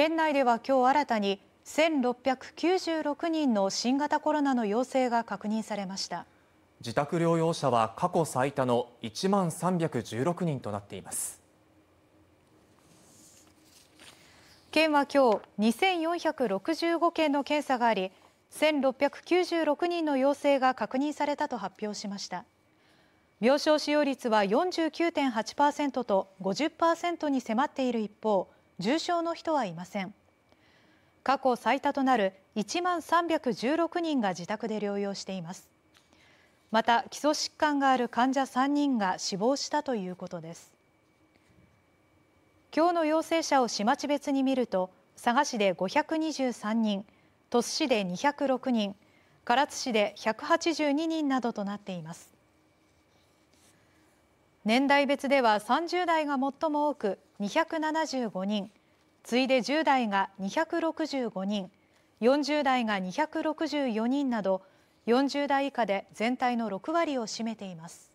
県内では今日新たに1696人の新型コロナの陽性が確認されました自宅療養者は過去最多の1万316人となっています県は今日2465件の検査があり1696人の陽性が確認されたと発表しました病床使用率は49.8%と50%に迫っている一方重症の人はいません過去最多となる1万316人が自宅で療養していますまた基礎疾患がある患者3人が死亡したということです今日の陽性者を市町別に見ると佐賀市で523人鳥栖市で206人唐津市で182人などとなっています年代別では30代が最も多く275人次いで10代が265人40代が264人など40代以下で全体の6割を占めています。